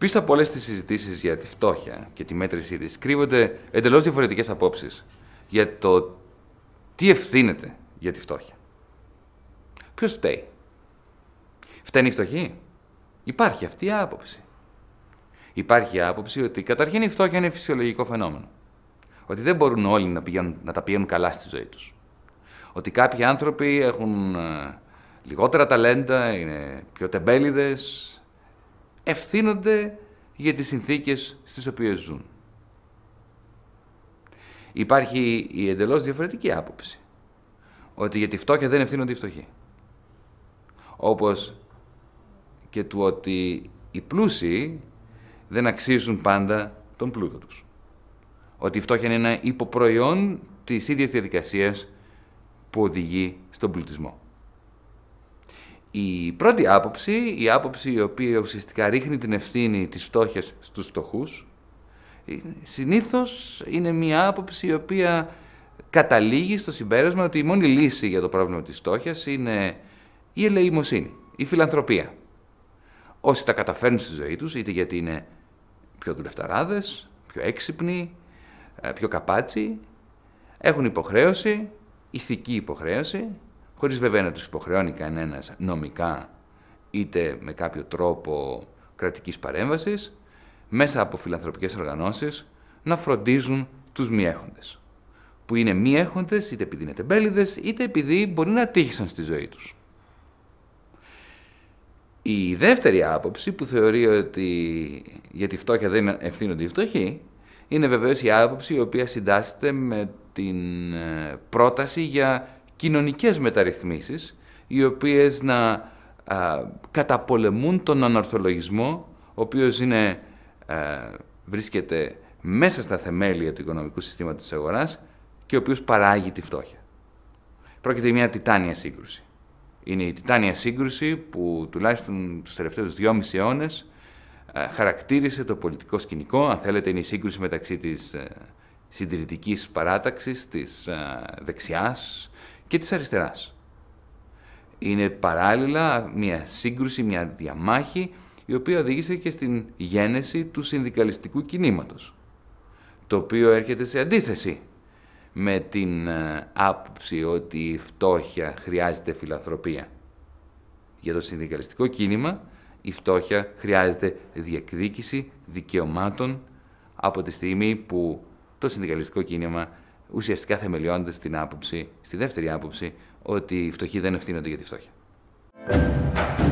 Πίσω από όλες τις συζητήσεις για τη φτώχεια και τη μέτρησή της, κρύβονται εντελώς διαφορετικές απόψεις για το τι ευθύνεται για τη φτώχεια. Ποιος φταίει, Φταίνει η φτωχή, Υπάρχει αυτή η άποψη. Υπάρχει η άποψη ότι καταρχήν η φτώχεια είναι φυσιολογικό φαινόμενο. Ότι δεν μπορούν όλοι να, να τα πηγαίνουν καλά στη ζωή τους. Ότι κάποιοι άνθρωποι έχουν ε, λιγότερα ταλέντα, είναι πιο τεμπέληδες, ευθύνονται για τις συνθήκες στις οποίες ζουν. Υπάρχει η εντελώς διαφορετική άποψη. Ότι για τη φτώχεια δεν ευθύνονται οι φτωχοί. Όπως και του ότι οι πλούσιοι δεν αξίζουν πάντα τον πλούτο τους. Ότι η φτώχεια είναι ένα υποπροϊόν της ίδιας διαδικασίας που οδηγεί στον πλουτισμό. Η πρώτη άποψη, η άποψη η οποία ουσιαστικά ρίχνει την ευθύνη της φτώχειας στους φτωχούς, συνήθως είναι μια άποψη η οποία καταλήγει στο συμπέρασμα ότι η μόνη λύση για το πρόβλημα της φτώχειας είναι η ελεημοσύνη, η φιλανθρωπία. Όσοι τα καταφέρνουν στη ζωή τους, είτε γιατί είναι πιο δουλευταράδες, πιο έξυπνοι, ε, πιο καπάτσι, έχουν υποχρέωση, ηθική υποχρέωση, χωρίς βέβαια να τους υποχρεώνει κανένας νομικά είτε με κάποιο τρόπο κρατικής παρέμβασης, μέσα από φιλανθρωπικές οργανώσεις να φροντίζουν τους μη έχοντες. Που είναι μη έχοντες είτε επειδή είναι τεμπέληδες είτε επειδή μπορεί να τύχησαν στη ζωή τους. Η δεύτερη άποψη που θεωρεί ότι για τη φτώχεια δεν ευθύνονται οι φτωχοί είναι βεβαίως η άποψη η οποία συντάσσεται με την ε, πρόταση για κοινωνικές μεταρρυθμίσεις, οι οποίες να καταπολεμούν τον αναρθολογισμό, ο οποίος είναι, βρίσκεται μέσα στα θεμέλια του οικονομικού συστήματος της αγοράς και ο οποίος παράγει τη φτώχεια. Πρόκειται μια τιτάνια σύγκρουση. Είναι η τιτάνια σύγκρουση που τουλάχιστον τους τελευταίους δυόμισι αιώνες χαρακτήρισε το πολιτικό σκηνικό, αν θέλετε είναι η σύγκρουση μεταξύ της ε, συντηρητικής παράταξης, της ε, δεξιάς, και της αριστεράς. Είναι παράλληλα μια σύγκρουση, μια διαμάχη η οποία οδήγησε και στην γένεση του συνδικαλιστικού κινήματος το οποίο έρχεται σε αντίθεση με την ε, άποψη ότι η φτώχεια χρειάζεται φιλανθρωπία. Για το συνδικαλιστικό κίνημα η φτώχεια χρειάζεται διεκδίκηση δικαιωμάτων από τη στιγμή που το συνδικαλιστικό κίνημα ουσιαστικά θεμελιώνεται στην άποψη, στη δεύτερη άποψη, ότι οι φτωχοί δεν ευθύνονται για τη φτώχεια.